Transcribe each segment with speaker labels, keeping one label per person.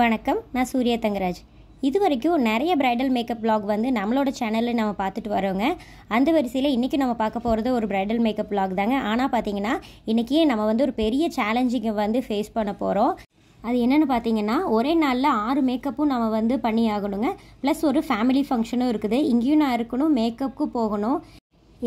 Speaker 1: வணக்கம் நான் சூர்யா தங்கராஜ் இது வரைக்கும் நிறைய பிரைடல் மேக்கப் பிளாக் வந்து நம்மளோட சேனலில் நம்ம பார்த்துட்டு வரோங்க அந்த வரிசையில் இன்றைக்கி நம்ம பார்க்க போகிறது ஒரு பிரைடல் மேக்கப் பிளாக் தாங்க ஆனால் பார்த்தீங்கன்னா இன்றைக்கி நம்ம வந்து ஒரு பெரிய சேலஞ்சிங்கை வந்து ஃபேஸ் பண்ண போகிறோம் அது என்னென்னு பார்த்தீங்கன்னா ஒரே நாளில் ஆறு மேக்கப்பும் நம்ம வந்து பண்ணி ஆகணுங்க ப்ளஸ் ஒரு ஃபேமிலி ஃபங்க்ஷனும் இருக்குது இங்கேயும் நான் இருக்கணும் மேக்கப்புக்கும் போகணும்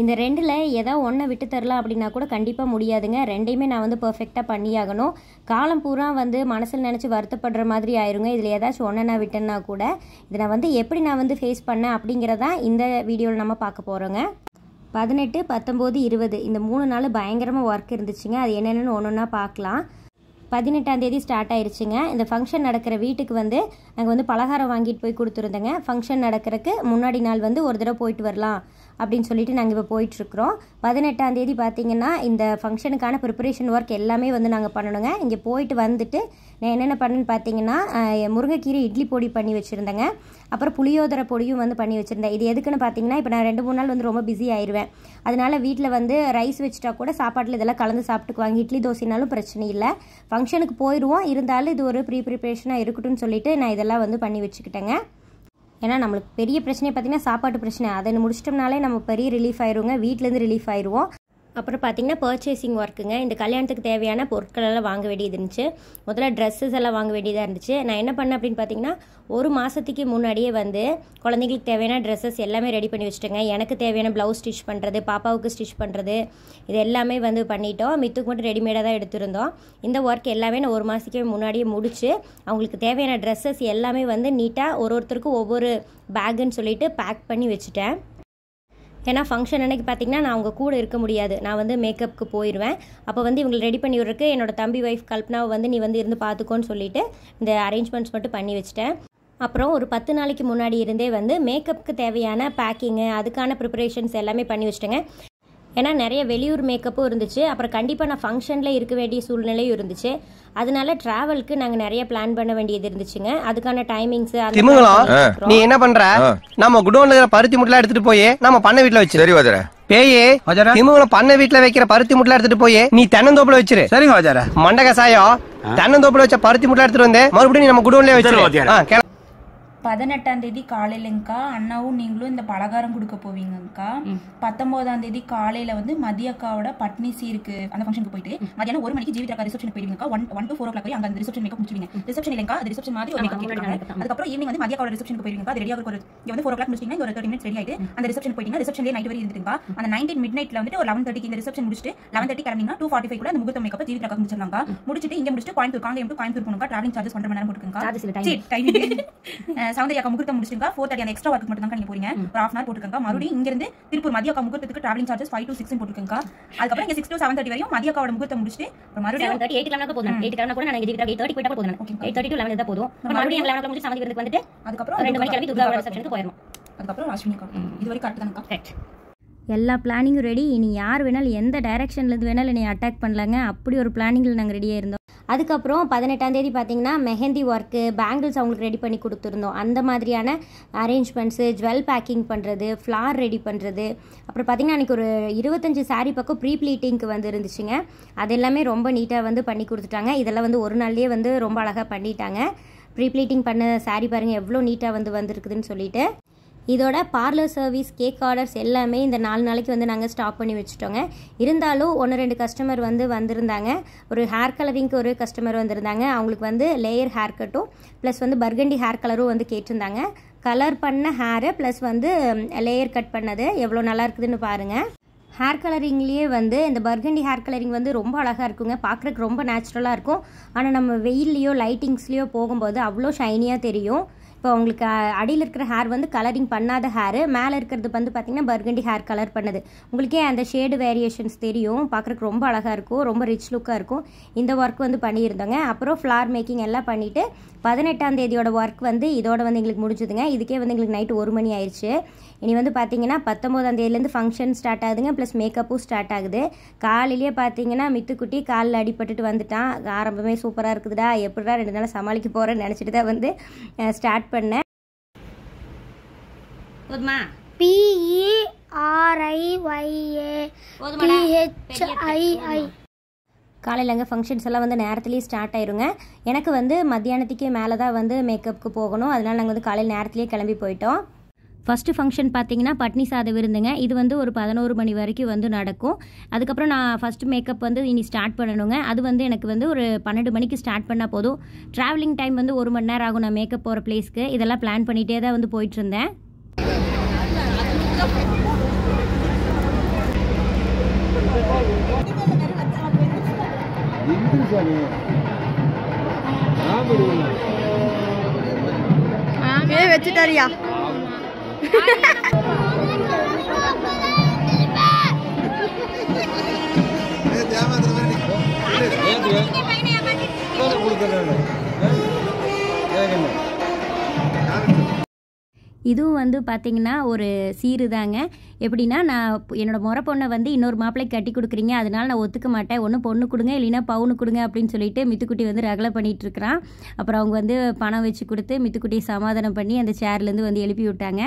Speaker 1: இந்த ரெண்டில் எதா ஒன்றை விட்டு தரலாம் அப்படின்னா கூட கண்டிப்பாக முடியாதுங்க ரெண்டையுமே நான் வந்து பர்ஃபெக்டாக பண்ணியாகணும் காலம் பூரா வந்து மனசில் நினச்சி வருத்தப்படுற மாதிரி ஆயிருங்க இதில் ஏதாச்சும் ஒன்றை நான் விட்டேன்னா கூட இதை நான் வந்து எப்படி நான் வந்து ஃபேஸ் பண்ணேன் அப்படிங்கிறதான் இந்த வீடியோவில் நம்ம பார்க்க போகிறோங்க பதினெட்டு பத்தொம்போது இருபது இந்த மூணு நாள் பயங்கரமாக ஒர்க் இருந்துச்சுங்க அது என்னென்னு ஒன்று ஒன்றா பார்க்கலாம் பதினெட்டாம் தேதி ஸ்டார்ட் ஆயிடுச்சுங்க இந்த ஃபங்க்ஷன் நடக்கிற வீட்டுக்கு வந்து நாங்கள் வந்து பலகாரம் வாங்கிட்டு போய் கொடுத்துருந்தேங்க ஃபங்க்ஷன் நடக்கிறதுக்கு முன்னாடி நாள் வந்து ஒரு தடவை போயிட்டு வரலாம் அப்படின்னு சொல்லிட்டு நாங்கள் இப்போ போயிட்டுருக்குறோம் பதினெட்டாம் தேதி பார்த்தீங்கன்னா இந்த ஃபங்க்ஷனுக்கான ப்ரிப்பரேஷன் ஒர்க் எல்லாமே வந்து நாங்கள் பண்ணணுங்க இங்கே போயிட்டு வந்துட்டு நான் என்னென்ன பண்ணுன்னு பார்த்தீங்கன்னா முருங்கைக்கீரை இட்லி பொடி பண்ணி வச்சுருந்தேங்க அப்புறம் புளியோதரை பொடியும் வந்து பண்ணி வச்சுருந்தேன் இது எதுக்குன்னு பார்த்தீங்கன்னா இப்போ நான் ரெண்டு மூணு நாள் வந்து ரொம்ப பிஸி ஆயிடுவேன் அதனால் வீட்டில் வந்து ரைஸ் வச்சுட்டா கூட சாப்பாட்டில் இதெல்லாம் கலந்து சாப்பிட்டுக்குவாங்க இட்லி தோசைனாலும் பிரச்சனை இல்லை ஃபங்க்ஷனுக்கு போயிடுவோம் இருந்தாலும் இது ஒரு ப்ரீ ப்ரிப்பரேஷனாக இருக்கட்டும்னு சொல்லிட்டு நான் இதெல்லாம் வந்து பண்ணி வச்சுக்கிட்டேங்க ஏன்னா நம்மளுக்கு பெரிய பிரச்சனையே பார்த்திங்கன்னா சாப்பாட்டு பிரச்சனை அதை முடிச்சிட்டோம்னாலே நம்ம பெரிய ரிலீஃப் ஆயிடுவோங்க வீட்டிலேருந்து ரிலீஃப் ஆயிடுவோம் அப்புறம் பார்த்திங்கன்னா பர்ச்சேசிங் ஒர்க்குங்க இந்த கல்யாணத்துக்கு தேவையான பொருட்கள் எல்லாம் வாங்க வேண்டியது இருந்துச்சு முதல்ல ட்ரெஸ்ஸஸ் எல்லாம் வாங்க வேண்டியதாக இருந்துச்சு நான் என்ன பண்ணேன் அப்படின்னு பார்த்தீங்கன்னா ஒரு மாதத்துக்கு முன்னாடியே வந்து குழந்தைங்களுக்கு தேவையான ட்ரெஸ்ஸஸ் எல்லாமே ரெடி பண்ணி வச்சுட்டேங்க எனக்கு தேவையான ப்ளவுஸ் ஸ்டிச் பண்ணுறது பாப்பாவுக்கு ஸ்டிச் பண்ணுறது இது எல்லாமே வந்து பண்ணிட்டோம் மித்துக்கு மட்டும் ரெடிமேடாக தான் எடுத்திருந்தோம் இந்த ஒர்க் எல்லாமே நான் ஒரு மாதத்துக்கு முன்னாடியே முடிச்சு அவங்களுக்கு தேவையான ட்ரெஸ்ஸஸ் எல்லாமே வந்து நீட்டாக ஒரு ஒருத்தருக்கும் ஒவ்வொரு பேக்குன்னு சொல்லிட்டு பேக் பண்ணி வச்சுட்டேன் ஏன்னா ஃபங்க்ஷன் அன்றைக்கி பார்த்தீங்கன்னா நான் அவங்க கூட இருக்க முடியாது நான் வந்து மேக்கப்புக்கு போயிடுவேன் அப்போ வந்து இவங்களை ரெடி பண்ணி விட்றக்கு என்னோட தம்பி ஒய்ஃப் கல்பனாவை வந்து நீ வந்து இருந்து பார்த்துக்கோன்னு சொல்லிட்டு இந்த அரேஞ்ச்மெண்ட்ஸ் மட்டும் பண்ணி வச்சிட்டேன் அப்புறம் ஒரு பத்து நாளைக்கு முன்னாடி இருந்தே வந்து மேக்கப்புக்கு தேவையான பேக்கிங்கு அதுக்கான ப்ரிப்பரேஷன்ஸ் எல்லாமே பண்ணி வச்சுட்டேங்க ஏன்னா நிறைய வெளியூர் மேக்கப்பும் இருந்துச்சு அப்புறம் கண்டிப்பாக நான் ஃபங்க்ஷனில் இருக்க வேண்டிய சூழ்நிலையும் இருந்துச்சு அதனால டிராவலுக்கு நாங்க நிறைய பிளான் பண்ண வேண்டியது இருந்துச்சுங்க அதுக்கான டைமிங்ஸ் திமுகலாம் நீ என்ன பண்ற நம்ம குடோன்ல இருக்கிற பருத்தி முட்டெல்லாம் எடுத்துட்டு போய் நம்ம பண்ண வீட்டுல வச்சு சரி வாஜரா பேயே திமுகலம் பண்ண வீட்டுல வைக்கிற பருத்தி முட்டலாம் எடுத்துட்டு போய் நீ தென்னந்தோப்புல வச்சிரு சரிங்க வாஜரா மண்டகசாயம் தென்னந்தோப்புல வச்ச பருத்தி முட்டலாம் எடுத்துட்டு வந்து மறுபடியும் நம்ம குடோன்ல வச்சிரு பதினெட்டாம் தேதி காலையிலங்கக்கா அண்ணாவும் நீங்களும் இந்த பலகாரம் கொடுக்க போவீங்கக்கா பத்தொன்பதாம் தேதி காலையில வந்து மதிய அக்காவோட பட்னி சீருக்கு அந்த ஃபங்க்ஷனுக்கு போயிட்டு மதியானம் ஒரு மணிக்கு ஜீவிதா ரிசப்ஷன் போயிருவீங்க one one to four o'clock அங்க அந்த ரிசப்ஷன் மேக்கப் முடிச்சுவீங்க ரிசப்ஷன் இல்லைங்க அது ரிசப்ஷன் மாதிரி ஒரு மேக்கப் அதுக்கப்புறம் ஈவினிங் வந்து மதிய அக்காவோட ரிசப்ஷனுக்கு போயிருவீங்க அது ரெடியாக ஒரு இங்க வந்து ஃபோர் ஓ கிளாக் முடிச்சிங்கன்னா ஒரு தேர்ட்டி மினிட்ஸ் ரெடி ஆயிட்டு அந்த ரிசப்ஷன் போயிட்டீங்க ரிசப்ஷன்லேயே நைட் வரை இருந்துருங்க அந்த நைன்டீன் மிட் நைட்ல வந்துட்டு ஒரு லெவன் தேர்ட்டிக்கு இந்த ரிசப்ஷன் முடிச்சுட்டு லெவன் தேர்ட்டி கிளம்பினா டூ ஃபார்ட்டி ஃபைவ் கூட அந்த முகூர்த்த மேக்கப் ஜீவிதா முடிச்சிருந்தாங்க முடிச்சுட்டு இங்க முடிச்சுட்டு கோயம்புத்தூர் காங்க எப்படி கோயம்புத்தூர் போனோம் டிராவலிங் சார்ஜஸ் ஒன்றரை மணி நேரம் போட்டுக்கோங்க செவன் அக்கா முகூர்த்தம் முடிச்சிருக்கா ஃபோர் தேர்ட்டி எக்ஸ்ட்ரா ஒர்க் மட்டும் தான் நீங்க போறீங்க ஒரு ஹாஃப் மறுபடியும் இங்கிருந்து திருப்பூர் மதிய அக்கா முகூர்த்தத்துக்கு travelling charges five to six அதுக்கப்புறம் இங்க சிக்ஸ் டு செவன் தேர்ட்டி வரையும் மதிய அக்காவோட முகூர்த்தம் முடிச்சுட்டு மறுபடியும் எயிட் கிளம்பா போதும் எயிட் கிளம்பா கூட நான் எயிட் தேர்ட்டி போயிட்டா போதும் எயிட் தேர்ட்டி டு லெவன் தான் போதும் மறுபடியும் லெவன் கிளம்பி வந்துட்டு அதுக்கப்புறம் ரெண்டு மணிக்கு கிளம்பி துர்கா ரிசப்ஷனுக்கு போயிடும் அதுக்கப்புறம் அக்கா இது வரைக்கும் கரெக்ட் எல்லா பிளானிங்கும் ரெடி இனி யார் வேணாலும் எந்த இருந்து வேணாலும் என்னை அட்டாக் பண்ணலாங்க அப்படி ஒரு பிளானிங்ல நாங்கள் ரெடியாக இருந்தோம் அதுக்கப்புறம் பதினெட்டாம் தேதி பார்த்தீங்கன்னா மெஹந்தி ஒர்க்கு பேங்கிள்ஸ் அவங்களுக்கு ரெடி பண்ணி கொடுத்துருந்தோம் அந்த மாதிரியான அரேஞ்ச்மெண்ட்ஸு ஜுவல் பேக்கிங் பண்ணுறது ஃப்ளார் ரெடி பண்ணுறது அப்புறம் பார்த்திங்கன்னா அன்றைக்கி ஒரு இருபத்தஞ்சி சாரீ பக்கம் ப்ரீ ப்ளீட்டிங்க்கு வந்து இருந்துச்சுங்க அது எல்லாமே ரொம்ப நீட்டாக வந்து பண்ணி கொடுத்துட்டாங்க இதெல்லாம் வந்து ஒரு நாள்லேயே வந்து ரொம்ப அழகாக பண்ணிட்டாங்க ப்ரீ ப்ளீட்டிங் பண்ண சாரி பாருங்கள் எவ்வளோ நீட்டாக வந்து வந்திருக்குதுன்னு சொல்லிட்டு இதோட பார்லர் சர்வீஸ் கேக் ஆர்டர்ஸ் எல்லாமே இந்த நாலு நாளைக்கு வந்து நாங்கள் ஸ்டாப் பண்ணி வச்சுட்டோங்க இருந்தாலும் ஒன்று ரெண்டு கஸ்டமர் வந்து வந்திருந்தாங்க ஒரு ஹேர் கலரிங்க்கு ஒரு கஸ்டமர் வந்திருந்தாங்க அவங்களுக்கு வந்து லேயர் ஹேர் கட்டும் ப்ளஸ் வந்து பர்கண்டி ஹேர் கலரும் வந்து கேட்டிருந்தாங்க கலர் பண்ண ஹேரு ப்ளஸ் வந்து லேயர் கட் பண்ணது எவ்வளோ நல்லா இருக்குதுன்னு பாருங்கள் ஹேர் கலரிங்லேயே வந்து இந்த பர்கண்டி ஹேர் கலரிங் வந்து ரொம்ப அழகாக இருக்குங்க பார்க்குறக்கு ரொம்ப நேச்சுரலாக இருக்கும் ஆனால் நம்ம வெயில்லையோ லைட்டிங்ஸ்லேயோ போகும்போது அவ்வளோ ஷைனியாக தெரியும் இப்போ உங்களுக்கு அடியில் இருக்கிற ஹேர் வந்து கலரிங் பண்ணாத ஹேர் மேலே இருக்கிறது வந்து பார்த்திங்கன்னா பர்கண்டி ஹேர் கலர் பண்ணது உங்களுக்கே அந்த ஷேடு வேரியேஷன்ஸ் தெரியும் பார்க்குறக்கு ரொம்ப அழகாக இருக்கும் ரொம்ப ரிச் லுக்காக இருக்கும் இந்த ஒர்க் வந்து பண்ணியிருந்தோங்க அப்புறம் ஃப்ளார் மேக்கிங் எல்லாம் பண்ணிவிட்டு பதினெட்டாம் தேதியோட ஒர்க் வந்து இதோட வந்து எங்களுக்கு முடிஞ்சுதுங்க இதுக்கே வந்து எங்களுக்கு நைட்டு ஒரு மணி ஆயிடுச்சு இனி வந்து பார்த்தீங்கன்னா பத்தொம்போதாம் தேதியிலேருந்து ஃபங்க்ஷன் ஸ்டார்ட் ஆகுதுங்க ப்ளஸ் மேக்கப்பும் ஸ்டார்ட் ஆகுது காலையிலேயே பார்த்தீங்கன்னா மித்துக்குட்டி காலில் அடிபட்டுட்டு வந்துட்டான் ஆரம்பமே சூப்பராக இருக்குதுடா எப்படிடா ரெண்டு நாள் சமாளிக்க போகிறேன்னு நினச்சிட்டு தான் வந்து ஸ்டார்ட் ஆட் பண்ணேன் போதுமா e காலையிலங்க ஃபங்க்ஷன்ஸ் எல்லாம் வந்து நேரத்துலேயே ஸ்டார்ட் ஆயிருங்க எனக்கு வந்து மத்தியானத்துக்கே மேலே தான் வந்து மேக்கப்புக்கு போகணும் அதனால் நாங்கள் வந்து காலையில் நேரத்துலேயே கிளம்பி போயிட்டோம் ஃபஸ்ட்டு ஃபங்க்ஷன் பார்த்தீங்கன்னா பட்னி சாதம் விருந்துங்க இது வந்து ஒரு பதினோரு மணி வரைக்கும் வந்து நடக்கும் அதுக்கப்புறம் நான் ஃபஸ்ட்டு மேக்கப் வந்து இனி ஸ்டார்ட் பண்ணணுங்க அது வந்து எனக்கு வந்து ஒரு பன்னெண்டு மணிக்கு ஸ்டார்ட் பண்ணால் போதும் ட்ராவலிங் டைம் வந்து ஒரு மணி நேரம் ஆகும் நான் மேக்கப் போகிற பிளேஸ்க்கு இதெல்லாம் பிளான் பண்ணிகிட்டே தான் வந்து போயிட்டுருந்தேன் வச்சுட்டாரியா Bye. இதுவும் வந்து பார்த்தீங்கன்னா ஒரு சீரு தாங்க எப்படின்னா நான் என்னோடய முறை பொண்ணை வந்து இன்னொரு மாப்பிள்ளைக்கு கட்டி கொடுக்குறீங்க அதனால் நான் ஒத்துக்க மாட்டேன் ஒன்று பொண்ணு கொடுங்க இல்லைன்னா பவுனு கொடுங்க அப்படின்னு சொல்லிட்டு மித்துக்குட்டி வந்து ரகலை பண்ணிகிட்ருக்கிறான் அப்புறம் அவங்க வந்து பணம் வச்சு கொடுத்து மித்துக்குட்டியை சமாதானம் பண்ணி அந்த சேர்லேருந்து வந்து எழுப்பி விட்டாங்க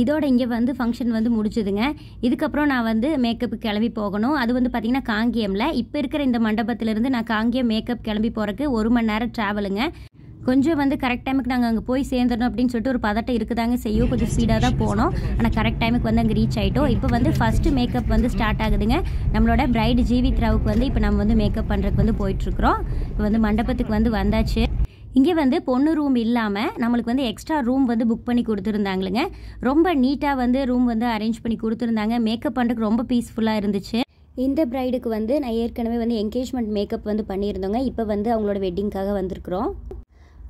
Speaker 1: இதோட இங்கே வந்து ஃபங்க்ஷன் வந்து முடிச்சுதுங்க இதுக்கப்புறம் நான் வந்து மேக்கப் கிளம்பி போகணும் அது வந்து பார்த்திங்கன்னா காங்கேயமில் இப்போ இருக்கிற இந்த மண்டபத்திலேருந்து நான் காங்கேயம் மேக்கப் கிளம்பி போகிறக்கு ஒரு மணி நேரம் ட்ராவலுங்க கொஞ்சம் வந்து கரெக்ட் டைமுக்கு நாங்கள் அங்கே போய் சேர்ந்துடணும் அப்படின்னு சொல்லிட்டு ஒரு பதட்டம் இருக்குதாங்க செய்யும் கொஞ்சம் ஸ்பீடாக தான் போனோம் ஆனால் கரெக்ட் டைமுக்கு வந்து அங்கே ரீச் ஆகிட்டோம் இப்போ வந்து ஃபஸ்ட்டு மேக்கப் வந்து ஸ்டார்ட் ஆகுதுங்க நம்மளோட பிரைடு ஜீவித்ராவுக்கு வந்து இப்போ நம்ம வந்து மேக்கப் பண்ணுறதுக்கு வந்து போயிட்டுருக்குறோம் இப்போ வந்து மண்டபத்துக்கு வந்து வந்தாச்சு இங்கே வந்து பொண்ணு ரூம் இல்லாமல் நம்மளுக்கு வந்து எக்ஸ்ட்ரா ரூம் வந்து புக் பண்ணி கொடுத்துருந்தாங்களுங்க ரொம்ப நீட்டாக வந்து ரூம் வந்து அரேஞ்ச் பண்ணி கொடுத்துருந்தாங்க மேக்கப் பண்ணுறதுக்கு ரொம்ப பீஸ்ஃபுல்லாக இருந்துச்சு இந்த ப்ரைடுக்கு வந்து நான் ஏற்கனவே வந்து என்கேஜ்மெண்ட் மேக்கப் வந்து பண்ணியிருந்தோங்க இப்போ வந்து அவங்களோட வெட்டிங்க்காக வந்திருக்கிறோம்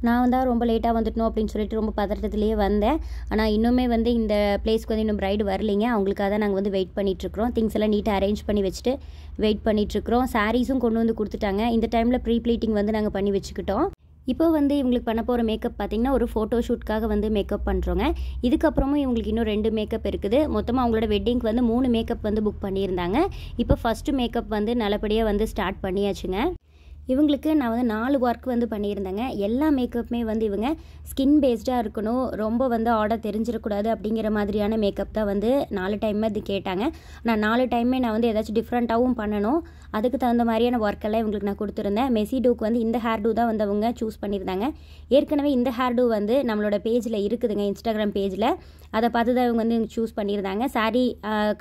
Speaker 1: நான் வந்தால் ரொம்ப லேட்டாக வந்துட்டணும் அப்படின்னு சொல்லிட்டு ரொம்ப பதட்டத்துலேயே வந்தேன் ஆனால் இன்னுமே வந்து இந்த பிளேஸ்க்கு வந்து இன்னும் ரைடு வரலைங்க அவங்களுக்காக தான் நாங்கள் வந்து வெயிட் பண்ணிகிட்ருக்குறோம் திங்ஸ் எல்லாம் நீட்டாக அரேஞ்ச் பண்ணி வச்சுட்டு வெயிட் பண்ணிகிட்ருக்குறோம் சாரீஸும் கொண்டு வந்து கொடுத்துட்டாங்க இந்த டைமில் ப்ரீ ப்ளீட்டிங் வந்து நாங்கள் பண்ணி வச்சுக்கிட்டோம் இப்போ வந்து இவங்களுக்கு பண்ண போகிற மேக்கப் பார்த்திங்கன்னா ஒரு ஃபோட்டோ ஷூட்காக வந்து மேக்கப் பண்ணுறோங்க இதுக்கப்புறமும் இவங்களுக்கு இன்னும் ரெண்டு மேக்கப் இருக்குது மொத்தமாக அவங்களோட வெட்டிங்க்கு வந்து மூணு மேக்கப் வந்து புக் பண்ணியிருந்தாங்க இப்போ ஃபஸ்ட்டு மேக்கப் வந்து நல்லபடியாக வந்து ஸ்டார்ட் பண்ணியாச்சுங்க இவங்களுக்கு நான் வந்து நாலு ஒர்க் வந்து பண்ணியிருந்தேங்க எல்லா மேக்கப்புமே வந்து இவங்க ஸ்கின் பேஸ்டாக இருக்கணும் ரொம்ப வந்து ஆர்டர் தெரிஞ்சிடக்கூடாது அப்படிங்கிற மாதிரியான மேக்கப் தான் வந்து நாலு டைமே அது கேட்டாங்க நான் நாலு டைமே நான் வந்து ஏதாச்சும் டிஃப்ரெண்ட்டாகவும் பண்ணணும் அதுக்கு தகுந்த மாதிரியான ஒர்க்கெல்லாம் இவங்களுக்கு நான் கொடுத்துருந்தேன் டூக்கு வந்து இந்த ஹேர் டூ தான் வந்து அவங்க சூஸ் பண்ணியிருந்தாங்க ஏற்கனவே இந்த ஹேர் டூ வந்து நம்மளோட பேஜில் இருக்குதுங்க இன்ஸ்டாகிராம் பேஜில் அதை பார்த்து தான் இவங்க வந்து சூஸ் பண்ணியிருந்தாங்க சாரி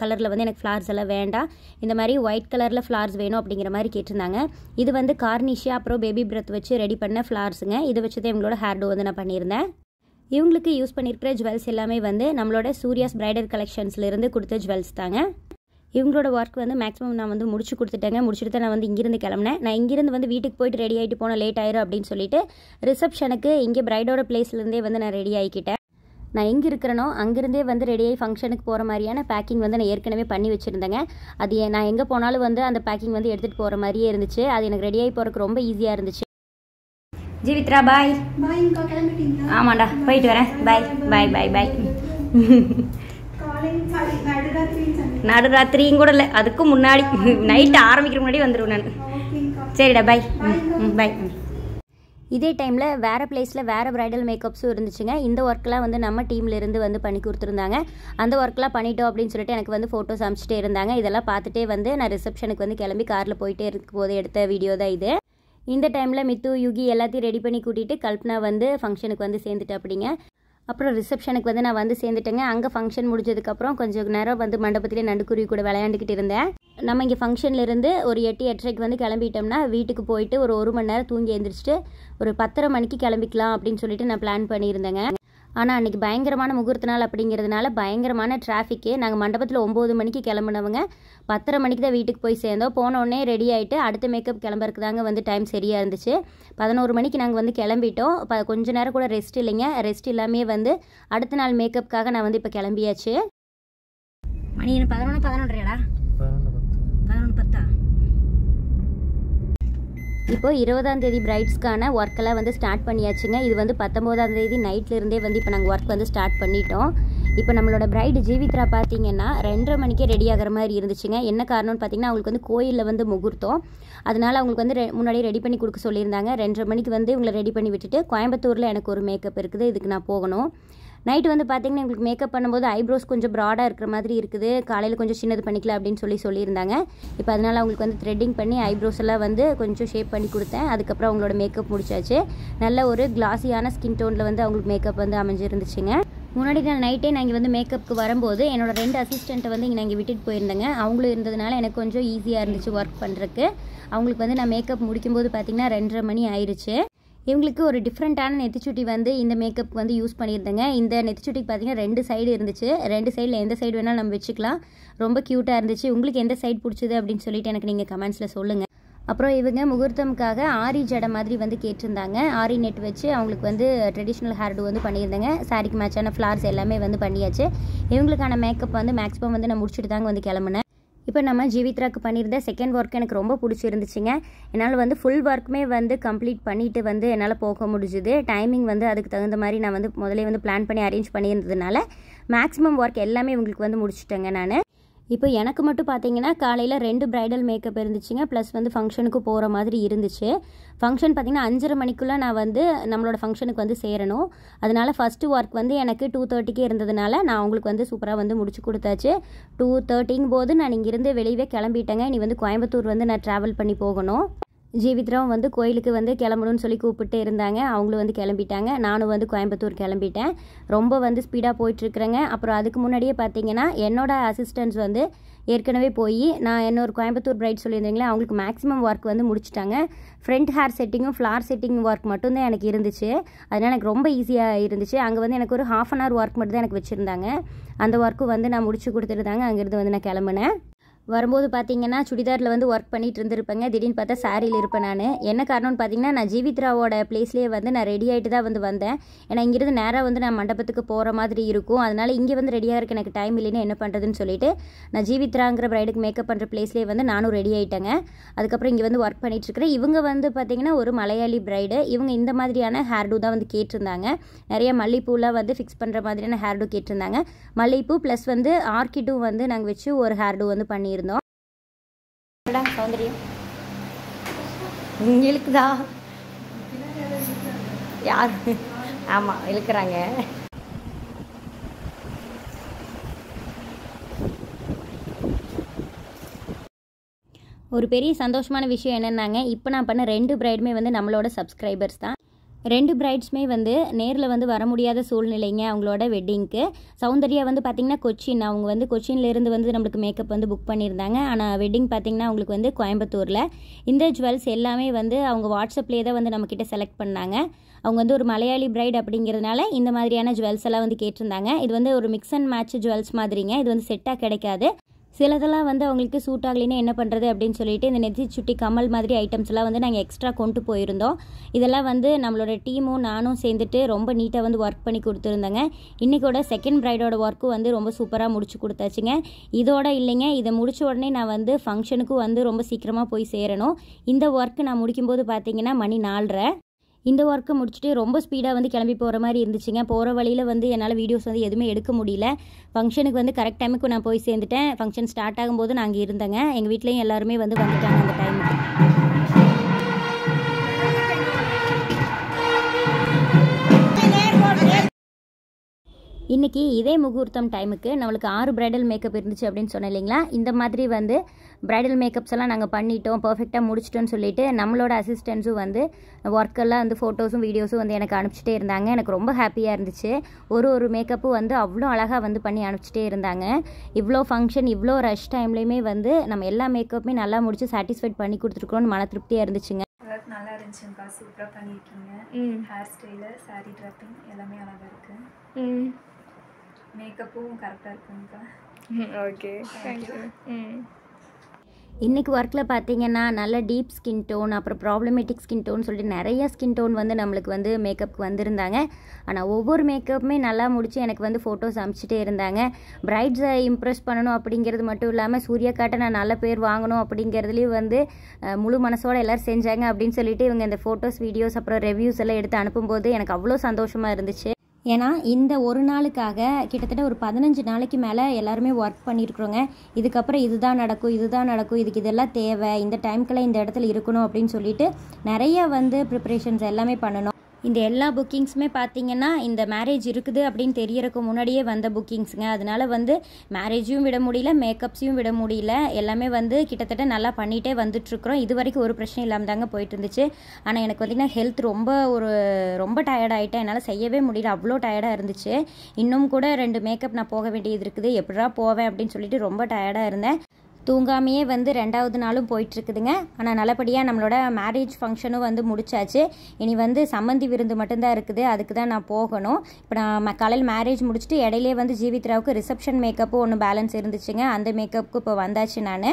Speaker 1: கலரில் வந்து எனக்கு ஃப்ளார்ஸ் எல்லாம் வேண்டாம் இந்த மாதிரி ஒயிட் கலரில் ஃப்ளார்ஸ் வேணும் அப்படிங்கிற மாதிரி கேட்டிருந்தாங்க இது வந்து கார் கார்னிஷியா அப்புறம் பேபி பிரத் வச்சு ரெடி பண்ண ஃப்ளார்ஸுங்க இதை வச்சு தான் இவங்களோட ஹேர் டோ வந்து நான் பண்ணியிருந்தேன் இவங்களுக்கு யூஸ் பண்ணியிருக்கிற ஜுவல்ஸ் எல்லாமே வந்து நம்மளோட சூர்யாஸ் பிரைடல் கலெக்ஷன்ஸ்லேருந்து கொடுத்த ஜுவல்ஸ் தாங்க இவங்களோட ஒர்க் வந்து மேக்ஸிமம் நான் வந்து முடிச்சு கொடுத்துட்டேங்க முடிச்சுட்டு தான் நான் வந்து இங்கிருந்து கிளம்புனேன் நான் இங்கிருந்து வந்து வீட்டுக்கு போயிட்டு ரெடி ஆகிட்டு போனேன் லேட் ஆயிரும் அப்படின்னு சொல்லிட்டு ரிசப்ஷனுக்கு இங்கே பிரைடோட பிளேஸ்லேருந்தே வந்து நான் ரெடி ஆகிக்கிட்டேன் நான் எங்கே இருக்கிறேனோ அங்கேருந்தே வந்து ரெடியாகி ஃபங்க்ஷனுக்கு போகிற மாதிரியான பேக்கிங் வந்து நான் ஏற்கனவே பண்ணி வச்சுருந்தேங்க அது நான் எங்கே போனாலும் வந்து அந்த பேக்கிங் வந்து எடுத்துகிட்டு போகிற மாதிரியே இருந்துச்சு அது எனக்கு ரெடியாகி போகிறதுக்கு ரொம்ப ஈஸியாக இருந்துச்சு ஜீவித்ரா பாய் ஆமாண்டா போயிட்டு வரேன் பாய் பாய் பாய் பாய் நடுராத்திரியும் கூட இல்லை அதுக்கும் முன்னாடி நைட்டு ஆரம்பிக்கிற முன்னாடி வந்துடுவேன் நான் சரிடா பாய் ம் பாய் இதே டைமில் வேறு பிளேஸில் வேறு ப்ரைடல் மேக்கப்ஸும் இருந்துச்சுங்க இந்த ஒர்க்கெலாம் வந்து நம்ம டீம்லேருந்து வந்து பண்ணி கொடுத்துருந்தாங்க அந்த ஒர்க்கெலாம் பண்ணிட்டோம் அப்படின்னு சொல்லிட்டு எனக்கு வந்து ஃபோட்டோஸ் அமைச்சிட்டே இருந்தாங்க இதெல்லாம் பார்த்துட்டே வந்து நான் ரிசப்ஷனுக்கு வந்து கிளம்பி காரில் போயிட்டே இருக்கும்போது எடுத்த வீடியோ தான் இது இந்த டைமில் மித்து யுகி எல்லாத்தையும் ரெடி பண்ணி கூட்டிகிட்டு கல்பனா வந்து ஃபங்க்ஷனுக்கு வந்து சேர்ந்துட்டு அப்படிங்க அப்புறம் ரிசப்ஷனுக்கு வந்து நான் வந்து சேர்ந்துட்டேங்க அங்கே ஃபங்க்ஷன் முடிஞ்சதுக்கப்புறம் கொஞ்சம் நேரம் வந்து மண்டபத்திலே நண்டுக்குருவி கூட விளையாண்டுக்கிட்டு இருந்தேன் நம்ம இங்கே ஃபங்க்ஷன்லேருந்து ஒரு எட்டு எட்டரைக்கு வந்து கிளம்பிட்டோம்னா வீட்டுக்கு போயிட்டு ஒரு ஒரு மணி நேரம் தூங்கி எழுந்திரிச்சிட்டு ஒரு பத்தரை மணிக்கு கிளம்பிக்கலாம் அப்படின்னு சொல்லிட்டு நான் பிளான் பண்ணியிருந்தேங்க ஆனால் அன்றைக்கி பயங்கரமான முகூர்த்த நாள் அப்படிங்கிறதுனால பயங்கரமான டிராஃபிக்கு நாங்கள் மண்டபத்தில் ஒம்பது மணிக்கு கிளம்புனவங்க பத்தரை மணிக்கு தான் வீட்டுக்கு போய் சேர்ந்தோம் போனோடனே ரெடி ஆகிட்டு அடுத்த மேக்கப் கிளம்புறதுக்கு தாங்க வந்து டைம் சரியாக இருந்துச்சு பதினோரு மணிக்கு நாங்கள் வந்து கிளம்பிட்டோம் இப்போ கொஞ்சம் நேரம் கூட ரெஸ்ட் இல்லைங்க ரெஸ்ட் இல்லாமே வந்து அடுத்த நாள் மேக்கப்புக்காக நான் வந்து இப்போ கிளம்பியாச்சு மணி பதினொன்று பதினொன்றரைடா பதினொன்று பத்தா இப்போ இருபதாம் தேதி பிரைட்ஸ்க்கான ஒர்க்கெல்லாம் வந்து ஸ்டார்ட் பண்ணியாச்சுங்க இது வந்து பத்தொம்போதாம் தேதி இருந்தே வந்து இப்போ நாங்கள் ஒர்க் வந்து ஸ்டார்ட் பண்ணிட்டோம் இப்போ நம்மளோட பிரைடு ஜீவித்ரா பார்த்தீங்கன்னா ரெண்டரை மணிக்கே ரெடி ஆகிற மாதிரி இருந்துச்சுங்க என்ன காரணம்னு பார்த்தீங்கன்னா அவங்களுக்கு வந்து கோயிலில் வந்து முகூர்த்தம் அதனால் அவங்களுக்கு வந்து முன்னாடியே ரெடி பண்ணி கொடுக்க சொல்லியிருந்தாங்க ரெண்டரை மணிக்கு வந்து இவங்களை ரெடி பண்ணி விட்டுட்டு கோயம்புத்தூரில் எனக்கு ஒரு மேக்கப் இருக்குது இதுக்கு நான் போகணும் நைட்டு வந்து பார்த்திங்கன்னா எங்களுக்கு மேக்கப் பண்ணும்போது ஐப்ரோஸ் கொஞ்சம் ப்ராடாக இருக்கிற மாதிரி இருக்குது காலையில் கொஞ்சம் சின்னது பண்ணிக்கலாம் அப்படின்னு சொல்லி சொல்லியிருந்தாங்க இப்போ அதனால் அவங்களுக்கு வந்து த்ரெட்டிங் பண்ணி ஐப்ரோஸ் எல்லாம் வந்து கொஞ்சம் ஷேப் பண்ணி கொடுத்தேன் அதுக்கப்புறம் அவங்களோட மேக்கப் முடிச்சாச்சு நல்ல ஒரு கிளாஸியான ஸ்கின் டோனில் வந்து அவங்களுக்கு மேக்கப் வந்து அமைஞ்சிருந்துச்சுங்க முன்னாடி நான் நைட்டே நான் இங்கே வந்து மேக்கப்புக்கு வரும்போது என்னோடய ரெண்டு அசிஸ்டண்ட்டை வந்து இங்கே நாங்கள் இங்கே விட்டுட்டு போயிருந்தேங்க அவங்களும் இருந்ததுனால எனக்கு கொஞ்சம் ஈஸியாக இருந்துச்சு ஒர்க் பண்ணுறக்கு அவங்களுக்கு வந்து நான் மேக்கப் முடிக்கும்போது பார்த்திங்கன்னா ரெண்டரை மணி ஆயிடுச்சு இவங்களுக்கு ஒரு டிஃப்ரெண்ட்டான நெத்திச்சுட்டி வந்து இந்த மேக்கப் வந்து யூஸ் பண்ணியிருந்தேங்க இந்த நெத்திச்சுட்டிக்கு பார்த்தீங்கன்னா ரெண்டு சைடு இருந்துச்சு ரெண்டு சைடில் எந்த சைடு வேணாலும் நம்ம வச்சுக்கலாம் ரொம்ப க்யூட்டாக இருந்துச்சு உங்களுக்கு எந்த சைடு பிடிச்சது அப்படின்னு சொல்லிட்டு எனக்கு நீங்கள் கமெண்ட்ஸில் சொல்லுங்கள் அப்புறம் இவங்க முகூர்த்தமுக்காக ஆரி ஜடை மாதிரி வந்து கேட்டிருந்தாங்க ஆரி நெட் வச்சு அவங்களுக்கு வந்து ட்ரெடிஷ்னல் ஹேர்டு வந்து பண்ணியிருந்தாங்க சாரிக்கு மேட்சான ஃப்ளார்ஸ் எல்லாமே வந்து பண்ணியாச்சு இவங்களுக்கான மேக்கப் வந்து மேக்ஸிமம் வந்து நான் முடிச்சுட்டு தாங்க வந்து கிளம்புனேன் இப்போ நம்ம ஜீவித்ராக்கு பண்ணியிருந்த செகண்ட் ஒர்க் எனக்கு ரொம்ப பிடிச்சிருந்துச்சிங்க என்னால் வந்து ஃபுல் ஒர்க்குமே வந்து கம்ப்ளீட் பண்ணிவிட்டு வந்து என்னால் போக முடிஞ்சுது டைமிங் வந்து அதுக்கு தகுந்த மாதிரி நான் வந்து முதலே வந்து பிளான் பண்ணி அரேஞ்ச் பண்ணியிருந்ததுனால மேக்ஸிமம் ஒர்க் எல்லாமே உங்களுக்கு வந்து முடிச்சுட்டேங்க நான் இப்போ எனக்கு மட்டும் பார்த்தீங்கன்னா காலையில் ரெண்டு ப்ரைடல் மேக்கப் இருந்துச்சுங்க ப்ளஸ் வந்து ஃபங்க்ஷனுக்கு போகிற மாதிரி இருந்துச்சு ஃபங்க்ஷன் பார்த்திங்கன்னா அஞ்சரை மணிக்குள்ளே நான் வந்து நம்மளோட ஃபங்க்ஷனுக்கு வந்து சேரணும் அதனால் ஃபஸ்ட்டு ஒர்க் வந்து எனக்கு டூ தேர்ட்டிக்கே இருந்ததுனால நான் அவங்களுக்கு வந்து சூப்பராக வந்து முடிச்சு கொடுத்தாச்சு டூ தேர்ட்டிங்கும் போது நான் இங்கேருந்து வெளியவே கிளம்பிட்டேங்க இனி வந்து கோயம்புத்தூர் வந்து நான் ட்ராவல் பண்ணி போகணும் ஜீவித்ராவும் வந்து கோயிலுக்கு வந்து கிளம்பணும்னு சொல்லி கூப்பிட்டு இருந்தாங்க அவங்களும் வந்து கிளம்பிட்டாங்க நானும் வந்து கோயம்புத்தூர் கிளம்பிட்டேன் ரொம்ப வந்து ஸ்பீடாக போயிட்டுருக்குறேங்க அப்புறம் அதுக்கு முன்னாடியே பார்த்தீங்கன்னா என்னோடய அசிஸ்டன்ஸ் வந்து ஏற்கனவே போய் நான் இன்னொரு கோயம்புத்தூர் பிரைட் சொல்லியிருந்தீங்களே அவங்களுக்கு மேக்ஸிமம் ஒர்க் வந்து முடிச்சிட்டாங்க ஃப்ரண்ட் ஹேர் செட்டிங்கும் ஃப்ளார் செட்டிங் ஒர்க் மட்டும்தான் எனக்கு இருந்துச்சு அதனால் எனக்கு ரொம்ப ஈஸியாக இருந்துச்சு அங்கே வந்து எனக்கு ஒரு ஹாஃப் அன் ஹவர் ஒர்க் மட்டும் தான் எனக்கு வச்சுருந்தாங்க அந்த ஒர்க்கும் வந்து நான் முடிச்சு கொடுத்துருந்தாங்க அங்கேருந்து வந்து நான் கிளம்புனேன் வரும்போது பார்த்தீங்கன்னா சுடிதாரில் வந்து ஒர்க் பண்ணிட்டு இருந்திருப்பேங்க திடீர்னு பார்த்தா சாரியில் இருப்பேன் நான் என்ன காரணம்னு பார்த்தீங்கன்னா நான் ஜீவித்ராவோட ப்ளேஸ்லேயே வந்து நான் ரெடி ஆகிட்டு தான் வந்து வந்தேன் ஏன்னா இங்கேருந்து நேராக வந்து நான் மண்டபத்துக்கு போகிற மாதிரி இருக்கும் அதனால் இங்கே வந்து ரெடியாக இருக்க எனக்கு டைம் இல்லைன்னு என்ன பண்ணுறதுன்னு சொல்லிட்டு நான் ஜீவித்ராங்கிற ப்ரைடுக்கு மேக்கப் பண்ணுற ப்ளேஸ்லேயே வந்து நானும் ரெடி ஆகிட்டேங்க அதுக்கப்புறம் இங்கே வந்து ஒர்க் பண்ணிகிட்ருக்கிறேன் இருக்கிறேன் இவங்க வந்து பார்த்தீங்கன்னா ஒரு மலையாளி ப்ரைடு இவங்க இந்த மாதிரியான ஹேர்டூ தான் வந்து கேட்டிருந்தாங்க நிறைய மல்லிப்பூலாம் வந்து ஃபிக்ஸ் பண்ணுற மாதிரியான ஹேர்டூ கேட்டிருந்தாங்க மல்லிகைப்பூ ப்ளஸ் வந்து ஆர்கிட்டும் வந்து நாங்கள் வச்சு ஒரு ஹேர்டூ வந்து பண்ணி சௌந்தரியம் இழுக்குதா யார் ஆமாம் இழுக்கிறாங்க ஒரு பெரிய சந்தோஷமான விஷயம் என்னென்னாங்க இப்போ நான் பண்ண ரெண்டு பிரைடுமே வந்து நம்மளோட சப்ஸ்கிரைபர்ஸ் தான் ரெண்டு பிரைட்ஸுமே வந்து நேரில் வந்து வர முடியாத சூழ்நிலைங்க அவங்களோட வெட்டிங்க்கு சௌந்தர்யா வந்து பார்த்திங்கன்னா கொச்சின் அவங்க வந்து கொச்சின்லேருந்து வந்து நம்மளுக்கு மேக்கப் வந்து புக் பண்ணியிருந்தாங்க ஆனால் வெட்டிங் பார்த்திங்கன்னா அவங்களுக்கு வந்து கோயம்புத்தூரில் இந்த ஜுவல்ஸ் எல்லாமே வந்து அவங்க வாட்ஸ்அப்லேயே தான் வந்து நம்மக்கிட்ட செலக்ட் பண்ணாங்க அவங்க வந்து ஒரு மலையாளி பிரைட் அப்படிங்கிறதுனால இந்த மாதிரியான ஜுவல்ஸ் எல்லாம் வந்து கேட்டிருந்தாங்க இது வந்து ஒரு மிக்ஸ் அண்ட் மேட்ச் ஜுவல்ஸ் மாதிரிங்க இது வந்து செட்டாக கிடைக்காது சிலதெல்லாம் வந்து அவங்களுக்கு சூட் ஆகலைன்னா என்ன பண்ணுறது அப்படின்னு சொல்லிட்டு இந்த நெத்தி சுட்டி கமல் மாதிரி ஐட்டம்ஸ்லாம் வந்து நாங்கள் எக்ஸ்ட்ரா கொண்டு போயிருந்தோம் இதெல்லாம் வந்து நம்மளோட டீமும் நானும் சேர்ந்துட்டு ரொம்ப நீட்டாக வந்து ஒர்க் பண்ணி கொடுத்துருந்தேங்க இன்றைக்கோட செகண்ட் ப்ரைடோட ஒர்க்கும் வந்து ரொம்ப சூப்பராக முடிச்சு கொடுத்தாச்சுங்க இதோட இல்லைங்க இதை முடித்த உடனே நான் வந்து ஃபங்க்ஷனுக்கும் வந்து ரொம்ப சீக்கிரமாக போய் சேரணும் இந்த ஒர்க்கு நான் முடிக்கும்போது பார்த்தீங்கன்னா மணி நாலரை இந்த ஒர்க்கை முடிச்சுட்டு ரொம்ப ஸ்பீடாக வந்து கிளம்பி போகிற மாதிரி இருந்துச்சுங்க போகிற வழியில் வந்து என்னால் வீடியோஸ் வந்து எதுவுமே எடுக்க முடியல ஃபங்க்ஷனுக்கு வந்து கரெக்ட் டைமுக்கு நான் போய் சேர்ந்துட்டேன் ஃபங்க்ஷன் ஸ்டார்ட் ஆகும்போது நான் அங்கே இருந்தேங்க எங்கள் வீட்லேயும் எல்லாருமே வந்து வந்துட்டாங்க அந்த டைமுக்கு இன்றைக்கி இதே முகூர்த்தம் டைமுக்கு நம்மளுக்கு ஆறு பிரைடல் மேக்கப் இருந்துச்சு அப்படின்னு சொன்னேன் இல்லைங்களா இந்த மாதிரி வந்து ப்ரைடல் மேக்கப்ஸ் எல்லாம் நாங்கள் பண்ணிட்டோம் பர்ஃபெக்டாக முடிச்சிட்டோன்னு சொல்லிட்டு நம்மளோட அசிஸ்டன்ஸும் வந்து ஒர்க்கெல்லாம் வந்து ஃபோட்டோஸும் வீடியோஸும் வந்து எனக்கு அனுப்பிச்சிட்டே இருந்தாங்க எனக்கு ரொம்ப ஹாப்பியாக இருந்துச்சு ஒரு ஒரு மேக்கப்பும் வந்து அவ்வளோ அழகாக வந்து பண்ணி அனுப்பிச்சிட்டே இருந்தாங்க இவ்வளோ ஃபங்க்ஷன் இவ்வளோ ரஷ் டைம்லேயுமே வந்து நம்ம எல்லா மேக்கப்புமே நல்லா முடிச்சு சாட்டிஸ்ஃபைட் பண்ணி கொடுத்துருக்கோன்னு மன திருப்தியாக இருந்துச்சுங்க நல்லா இருந்துச்சுங்கக்கா சூப்பராக பண்ணியிருக்கீங்க ஹேர் ஸ்டைலு சாரீ எல்லாமே அழகாக இருக்குது மேக்கப்பும் கரெக்டாக இருக்குங்கக்கா ஓகே தேங்க்யூ ம் இன்றைக்கி ஒர்க்கில் பார்த்தீங்கன்னா நல்ல டீப் ஸ்கின் டோன் அப்புறம் ப்ராப்ளமேட்டிக் ஸ்கின் டோன் சொல்லிட்டு நிறைய ஸ்கின் டோன் வந்து நம்மளுக்கு வந்து மேக்கப்புக்கு வந்திருந்தாங்க ஆனால் ஒவ்வொரு மேக்கப்புமே நல்லா முடிச்சு எனக்கு வந்து ஃபோட்டோஸ் அமிச்சிட்டே இருந்தாங்க பிரைட்ஸை இம்ப்ரெஸ் பண்ணணும் அப்படிங்கிறது மட்டும் இல்லாமல் சூரியக்காட்டை நான் நல்ல பேர் வாங்கணும் அப்படிங்கிறதுலேயும் வந்து முழு மனசோடு எல்லோரும் செஞ்சாங்க அப்படின்னு சொல்லிட்டு இவங்க இந்த ஃபோட்டோஸ் வீடியோஸ் அப்புறம் ரெவ்யூஸ் எல்லாம் எடுத்து அனுப்பும்போது எனக்கு அவ்வளோ சந்தோஷமாக இருந்துச்சு ஏன்னா இந்த ஒரு நாளுக்காக கிட்டத்தட்ட ஒரு பதினஞ்சு நாளைக்கு மேலே எல்லாருமே ஒர்க் பண்ணியிருக்கிறோங்க இதுக்கப்புறம் இதுதான் நடக்கும் இதுதான் நடக்கும் இதுக்கு இதெல்லாம் தேவை இந்த டைம்க்குள்ளே இந்த இடத்துல இருக்கணும் அப்படின்னு சொல்லிட்டு நிறைய வந்து ப்ரிப்ரேஷன்ஸ் எல்லாமே பண்ணணும் இந்த எல்லா புக்கிங்ஸுமே பார்த்தீங்கன்னா இந்த மேரேஜ் இருக்குது அப்படின்னு தெரியறதுக்கு முன்னாடியே வந்த புக்கிங்ஸுங்க அதனால் வந்து மேரேஜையும் விட முடியல மேக்கப்ஸையும் விட முடியல எல்லாமே வந்து கிட்டத்தட்ட நல்லா பண்ணிகிட்டே வந்துட்டுருக்குறோம் இது வரைக்கும் ஒரு பிரச்சனை இல்லாமல் தாங்க போயிட்டு இருந்துச்சு ஆனால் எனக்கு பார்த்திங்கன்னா ஹெல்த் ரொம்ப ஒரு ரொம்ப டயர்ட் ஆகிட்டேன் என்னால் செய்யவே முடியல அவ்வளோ டயர்டாக இருந்துச்சு இன்னும் கூட ரெண்டு மேக்கப் நான் போக வேண்டியது இருக்குது எப்படா போவேன் அப்படின்னு சொல்லிட்டு ரொம்ப டயர்டாக இருந்தேன் தூங்காமையே வந்து ரெண்டாவது நாளும் போயிட்டுருக்குதுங்க ஆனால் நல்லபடியாக நம்மளோட மேரேஜ் ஃபங்க்ஷனும் வந்து முடிச்சாச்சு இனி வந்து சம்மந்தி விருந்து மட்டும்தான் இருக்குது அதுக்கு தான் நான் போகணும் இப்போ நான் காலையில் மேரேஜ் முடிச்சுட்டு இடையிலே வந்து ஜீவித்ராவுக்கு ரிசப்ஷன் மேக்கப்பும் ஒன்று பேலன்ஸ் இருந்துச்சுங்க அந்த மேக்கப்புக்கு இப்போ வந்தாச்சு நான்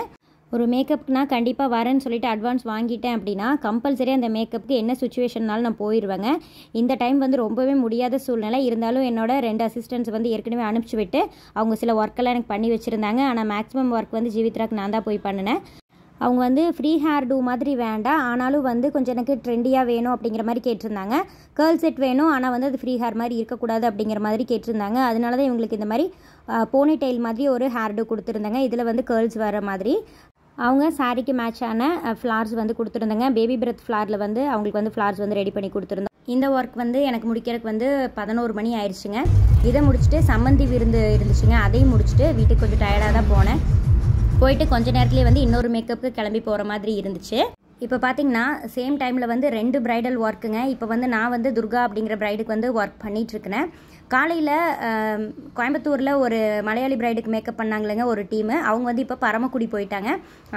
Speaker 1: ஒரு மேக்கப்னால் நான் கண்டிப்பாக வரேன்னு சொல்லிட்டு அட்வான்ஸ் வாங்கிட்டேன் அப்படின்னா கம்பல்சரி அந்த மேக்கப்புக்கு என்ன சுச்சுவேஷன்னாலும் நான் போயிடுவேங்க இந்த டைம் வந்து ரொம்பவே முடியாத சூழ்நிலை இருந்தாலும் என்னோட ரெண்டு அசிஸ்டன்ஸ் வந்து ஏற்கனவே அனுப்பிச்சி விட்டு அவங்க சில ஒர்க்கெல்லாம் எனக்கு பண்ணி வச்சுருந்தாங்க ஆனால் மேக்ஸிமம் ஒர்க் வந்து ஜீவித்ராக்கு நான் தான் போய் பண்ணினேன் அவங்க வந்து ஃப்ரீ ஹேர் டூ மாதிரி வேண்டாம் ஆனாலும் வந்து கொஞ்சம் எனக்கு ட்ரெண்டியாக வேணும் அப்படிங்கிற மாதிரி கேட்டிருந்தாங்க கேர்ள் செட் வேணும் ஆனால் வந்து அது ஃப்ரீ ஹேர் மாதிரி இருக்கக்கூடாது அப்படிங்கிற மாதிரி கேட்டிருந்தாங்க அதனால தான் இவங்களுக்கு இந்த மாதிரி போனி டெயில் மாதிரி ஒரு ஹேர் டூ கொடுத்துருந்தாங்க இதில் வந்து கேர்ள்ஸ் வர மாதிரி அவங்க சாரிக்கு மேட்சான ஃப்ளார்ஸ் வந்து கொடுத்துருந்தாங்க பேபி பிரத் ஃப்ளாரில் வந்து அவங்களுக்கு வந்து ஃப்ளார்ஸ் வந்து ரெடி பண்ணி கொடுத்துருந்தோம் இந்த ஒர்க் வந்து எனக்கு முடிக்கிறதுக்கு வந்து பதினோரு மணி ஆயிடுச்சுங்க இதை முடிச்சுட்டு சம்மந்தி விருந்து இருந்துச்சுங்க அதையும் முடிச்சுட்டு வீட்டுக்கு கொஞ்சம் டயர்டாக தான் போனேன் போயிட்டு கொஞ்ச நேரத்துலேயே வந்து இன்னொரு மேக்கப்புக்கு கிளம்பி போகிற மாதிரி இருந்துச்சு இப்போ பார்த்தீங்கன்னா சேம் டைமில் வந்து ரெண்டு ப்ரைடல் ஒர்க்குங்க இப்போ வந்து நான் வந்து துர்கா அப்படிங்கிற பிரைடுக்கு வந்து ஒர்க் பண்ணிகிட்ருக்கேன் காலையில் கோயம்புத்தூரில் ஒரு மலையாளி பிரைடுக்கு மேக்கப் பண்ணாங்களேங்க ஒரு டீமு அவங்க வந்து இப்போ பரமக்குடி போயிட்டாங்க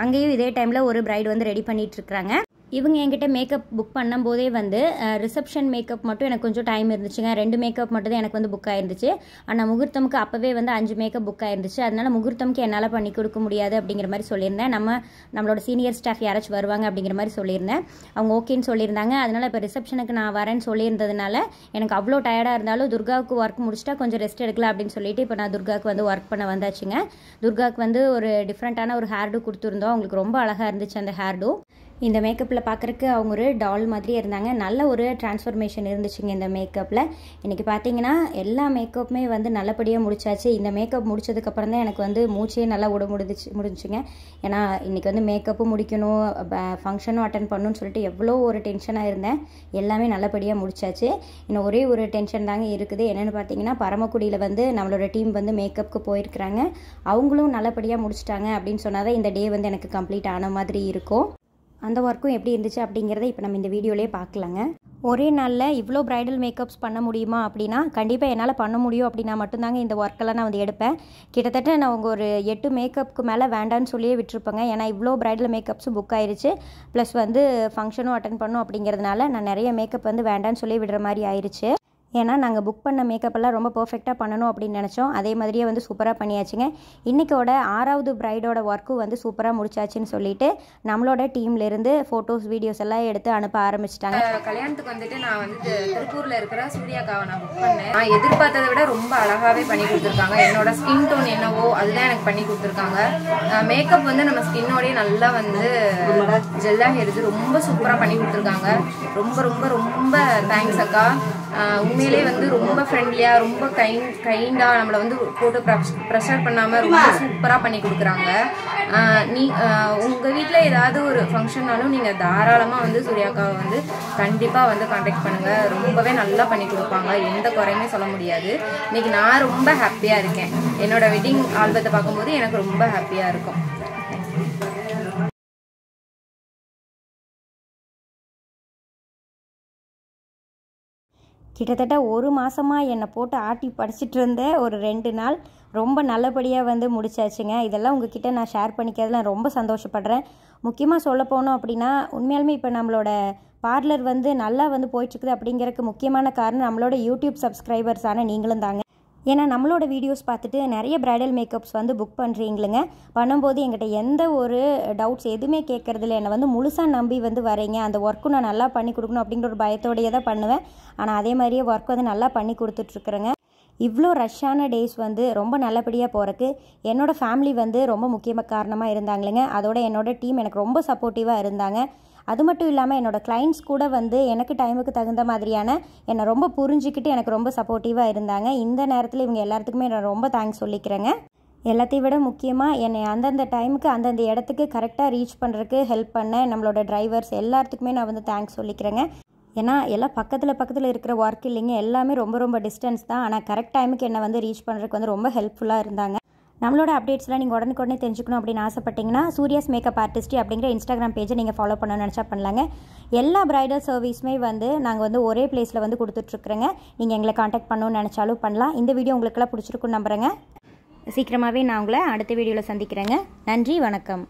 Speaker 1: அங்கேயும் இதே டைமில் ஒரு பிரைடு வந்து ரெடி பண்ணிகிட்ருக்குறாங்க இவங்க என்கிட்ட மேக்கப் புக் பண்ணும்போதே வந்து ரிசப்ஷன் மேக்கப் மட்டும் எனக்கு கொஞ்சம் டைம் இருந்துச்சுங்க ரெண்டு மேக்கப் மட்டும் தான் எனக்கு வந்து புக் ஆயிருந்துச்சு ஆனால் முகூர்த்தமுக்கு அப்போவே வந்து அஞ்சு மேக்கப் புக் ஆயிருந்துச்சு அதனால முகூர்த்தமுக்கு என்னால் பண்ணி கொடுக்க முடியாது அப்படிங்கிற மாதிரி சொல்லியிருந்தேன் நம்ம நம்மளோட சீனியர் ஸ்டாஃப் யாராச்சும் வருவாங்க அப்படிங்கிற மாதிரி சொல்லியிருந்தேன் அவங்க ஓகேன்னு சொல்லியிருந்தாங்க அதனால் இப்போ ரிசப்ஷனுக்கு நான் வரேன்னு சொல்லியிருந்ததுனால எனக்கு அவ்வளோ டயர்டாக இருந்தாலும் துர்காவுக்கு ஒர்க் முடிச்சுட்டா கொஞ்சம் ரெஸ்ட் எடுக்கலாம் அப்படின்னு சொல்லிட்டு இப்போ நான் துர்காவுக்கு வந்து ஒர்க் பண்ண வந்தாச்சுங்க துர்காவுக்கு வந்து ஒரு டிஃப்ரெண்ட்டான ஒரு ஹேர்டு கொடுத்துருந்தோம் அவங்களுக்கு ரொம்ப அழகாக இருந்துச்சு அந்த ஹேர்டு இந்த மேக்கப்பில் பார்க்குறக்கு அவங்க ஒரு டால் மாதிரி இருந்தாங்க நல்ல ஒரு டிரான்ஸ்ஃபர்மேஷன் இருந்துச்சுங்க இந்த மேக்கப்பில் இன்றைக்கி பார்த்தீங்கன்னா எல்லா மேக்கப்புமே வந்து நல்லபடியாக முடிச்சாச்சு இந்த மேக்கப் முடித்ததுக்கப்புறம் தான் எனக்கு வந்து மூச்சே நல்லா விட முடிஞ்சிச்சு முடிஞ்சுங்க ஏன்னா இன்றைக்கி வந்து மேக்கப்பும் முடிக்கணும் ஃபங்க்ஷனும் அட்டன் பண்ணணும்னு சொல்லிட்டு எவ்வளோ ஒரு டென்ஷனாக இருந்தேன் எல்லாமே நல்லபடியாக முடிச்சாச்சு இன்னும் ஒரே ஒரு டென்ஷன் தாங்க இருக்குது என்னென்னு பார்த்தீங்கன்னா பரமக்குடியில் வந்து நம்மளோட டீம் வந்து மேக்கப்புக்கு போயிருக்கிறாங்க அவங்களும் நல்லபடியாக முடிச்சிட்டாங்க அப்படின்னு சொன்னால் தான் இந்த டே வந்து எனக்கு கம்ப்ளீட் ஆன மாதிரி இருக்கும் அந்த ஒர்க்கும் எப்படி இருந்துச்சு அப்படிங்கிறத இப்போ நம்ம இந்த வீடியோலேயே பார்க்கலாங்க ஒரே நாளில் இவ்வளோ ப்ரைடல் மேக்கப்ஸ் பண்ண முடியுமா அப்படின்னா கண்டிப்பாக என்னால் பண்ண முடியும் அப்படின்னா மட்டும்தாங்க இந்த ஒர்க்கெல்லாம் நான் வந்து எடுப்பேன் கிட்டத்தட்ட நான் உங்கள் ஒரு எட்டு மேக்கப்புக்கு மேலே வேண்டான்னு சொல்லியே விட்டுருப்பேங்க ஏன்னா இவ்வளோ ப்ரைடல் மேக்கப்ஸும் புக் ஆயிடுச்சு ப்ளஸ் வந்து ஃபங்க்ஷனும் அட்டன் பண்ணும் அப்படிங்கிறதுனால நான் நிறைய மேக்கப் வந்து வேண்டான்னு சொல்லி விடுற மாதிரி ஆயிடுச்சு ஏன்னா நாங்கள் புக் பண்ண மேக்கப்பெல்லாம் ரொம்ப பர்ஃபெக்டாக பண்ணணும் அப்படின்னு நினச்சோம் அதே மாதிரியே வந்து சூப்பராக பண்ணியாச்சுங்க இன்றைக்கோட ஆறாவது ப்ரைடோட ஒர்க்கும் வந்து சூப்பராக முடிச்சாச்சுன்னு சொல்லிட்டு நம்மளோட டீம்லேருந்து ஃபோட்டோஸ் வீடியோஸ் எல்லாம் எடுத்து அனுப்ப ஆரம்பிச்சிட்டாங்க கல்யாணத்துக்கு வந்துட்டு நான் வந்து திருப்பூரில் இருக்கிற காவை நான் புக்
Speaker 2: பண்ணேன் நான் எதிர்பார்த்ததை விட ரொம்ப அழகாகவே பண்ணி கொடுத்துருக்காங்க என்னோட ஸ்கின் டோன் என்னவோ அதுதான்
Speaker 1: எனக்கு பண்ணி கொடுத்துருக்காங்க மேக்கப் வந்து நம்ம ஸ்கின்னோடய நல்லா வந்து ஜெல்லாக எடுத்து ரொம்ப சூப்பராக பண்ணி கொடுத்துருக்காங்க ரொம்ப ரொம்ப ரொம்ப தேங்க்ஸ் அக்கா உண்மையிலே வந்து ரொம்ப ஃப்ரெண்ட்லியாக ரொம்ப கைண்ட் கைண்டாக நம்மளை வந்து ஃபோட்டோ ப்ரெஷர் பண்ணாமல் ரொம்ப சூப்பராக பண்ணி கொடுக்குறாங்க நீ உங்கள் வீட்டில் ஏதாவது ஒரு ஃபங்க்ஷன்னாலும் நீங்கள் தாராளமாக வந்து சூர்யாக்காவை வந்து கண்டிப்பாக வந்து காண்டாக்ட் பண்ணுங்கள் ரொம்பவே நல்லா பண்ணி கொடுப்பாங்க எந்த குறையுமே சொல்ல முடியாது இன்றைக்கி நான் ரொம்ப ஹாப்பியாக இருக்கேன் என்னோடய வெட்டிங் ஆல்பத்தை பார்க்கும்போது எனக்கு ரொம்ப ஹாப்பியாக இருக்கும் கிட்டத்தட்ட ஒரு மாதமாக என்னை போட்டு ஆட்டி படிச்சுட்டு இருந்தேன் ஒரு ரெண்டு நாள் ரொம்ப நல்லபடியாக வந்து முடிச்சாச்சுங்க இதெல்லாம் உங்ககிட்ட நான் ஷேர் நான் ரொம்ப சந்தோஷப்படுறேன் முக்கியமாக சொல்ல போனோம் அப்படின்னா உண்மையாலுமே இப்போ நம்மளோட பார்லர் வந்து நல்லா வந்து போயிட்டுருக்குது அப்படிங்கிறதுக்கு முக்கியமான காரணம் நம்மளோட யூடியூப் சப்ஸ்கிரைபர்ஸான நீங்களும் தாங்க ஏன்னா நம்மளோட வீடியோஸ் பார்த்துட்டு நிறைய ப்ரைடல் மேக்கப்ஸ் வந்து புக் பண்ணுறீங்களுங்க பண்ணும்போது எங்கிட்ட எந்த ஒரு டவுட்ஸ் எதுவுமே கேட்கறதில்ல என்னை வந்து முழுசாக நம்பி வந்து வரீங்க அந்த ஒர்க்கும் நான் நல்லா பண்ணி கொடுக்கணும் அப்படிங்கிற ஒரு பயத்தோடையே தான் பண்ணுவேன் ஆனால் அதே மாதிரியே ஒர்க் வந்து நல்லா பண்ணி கொடுத்துட்ருக்குறேங்க இவ்வளோ ரஷ்ஷான டேஸ் வந்து ரொம்ப நல்லபடியாக போகிறக்கு என்னோடய ஃபேமிலி வந்து ரொம்ப முக்கியமாக காரணமாக இருந்தாங்களேங்க அதோட என்னோடய டீம் எனக்கு ரொம்ப சப்போர்ட்டிவாக இருந்தாங்க அது மட்டும் இல்லாமல் என்னோடய கிளைண்ட்ஸ் கூட வந்து எனக்கு டைமுக்கு தகுந்த மாதிரியான என்னை ரொம்ப புரிஞ்சுக்கிட்டு எனக்கு ரொம்ப சப்போர்ட்டிவாக இருந்தாங்க இந்த நேரத்தில் இவங்க எல்லாத்துக்குமே நான் ரொம்ப தேங்க்ஸ் சொல்லிக்கிறேங்க எல்லாத்தையும் விட முக்கியமாக என்னை அந்தந்த டைமுக்கு அந்தந்த இடத்துக்கு கரெக்டாக ரீச் பண்ணுறதுக்கு ஹெல்ப் பண்ண நம்மளோட டிரைவர்ஸ் எல்லாத்துக்குமே நான் வந்து தேங்க்ஸ் சொல்லிக்கிறேங்க ஏன்னா எல்லாம் பக்கத்தில் பக்கத்தில் இருக்கிற ஒர்க் இல்லைங்க எல்லாமே ரொம்ப ரொம்ப டிஸ்டன்ஸ் தான் ஆனால் கரெக்ட் டைமுக்கு என்னை வந்து ரீச் பண்ணுறதுக்கு வந்து ரொம்ப ஹெல்ப்ஃபுல்லாக இருந்தாங்க நம்மளோட அப்டேட்ஸ்லாம் நீங்கள் உடனுக்குடனே தெரிஞ்சுக்கணும் அப்படின்னு ஆசைப்பட்டீங்கன்னா சூரியஸ் மேக்கப் ஆர்டிஸ்ட் அப்படிங்கிற இன்ஸ்டாகிராம் பேஜை நீங்கள் ஃபாலோ பண்ணணும் நினச்சா பண்ணலாங்க எல்லா பிரைடல் சர்வீஸுமே வந்து நாங்கள் வந்து ஒரே பிளேஸில் வந்து கொடுத்துட்ருக்குறேங்க நீங்கள் எங்களை காண்டாக்ட் பண்ணணும்னு நினச்சாலும் பண்ணலாம் இந்த வீடியோ உங்களுக்கெல்லாம் பிடிச்சிருக்குன்னு நம்புகிறேங்க சீக்கிரமாகவே நான் உங்களை அடுத்த வீடியோவில் சந்திக்கிறேங்க நன்றி வணக்கம்